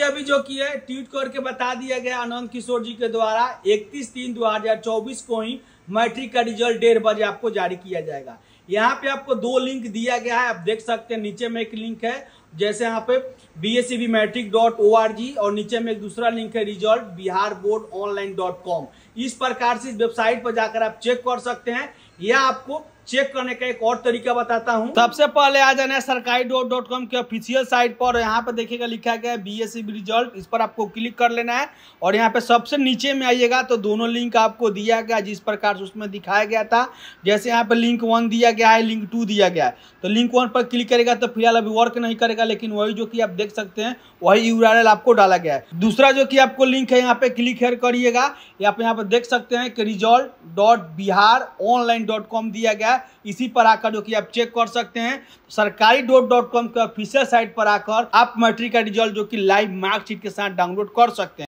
अभी अभी जो की है ट्वीट करके बता दिया गया आनंद किशोर जी के द्वारा 31 तीन 2024 को ही मैट्रिक का रिजल्ट डेढ़ बजे आपको जारी किया जाएगा यहाँ पे आपको दो लिंक दिया गया है आप देख सकते हैं नीचे में एक लिंक है जैसे यहाँ पे B S C matric dot O R G और नीचे में एक दूसरा लिंक है result Bihar board online dot com इस प्रकार से इस वेबसाइट पर जाकर आप चेक कर सकते हैं या आपको चेक करने का एक और तरीका बताता हूँ सबसे पहले आ जाना है सरकारी डॉट डॉट कॉम के ऑफिशियल साइट पर यहाँ पे देखिएगा लिखा गया है बी एस रिजल्ट इस पर आपको क्लिक कर लेना है और यहाँ पे सबसे नीचे में आइएगा तो दोनों लिंक आपको दिया गया जिस प्रकार से उसमें दिखाया गया था जैसे यहाँ पे लिंक वन दिया गया है लिंक टू दिया गया है तो लिंक वन पर क्लिक करेगा तो फिलहाल अभी वर्क नहीं करेगा लेकिन वही जो की आप देख सकते हैं वही यू आपको डाला गया है दूसरा जो की आपको लिंक है यहाँ पे क्लिक करिएगा आप यहाँ पे देख सकते हैं कि result dot Bihar online dot com दिया गया इसी पर आकर जो कि आप चेक कर सकते हैं सरकारी डॉट डॉट कॉम के ऑफिशियल साइट पर आकर आप मैट्रिक का रिजल्ट जो कि लाइव मार्कशीट के साथ डाउनलोड कर सकते हैं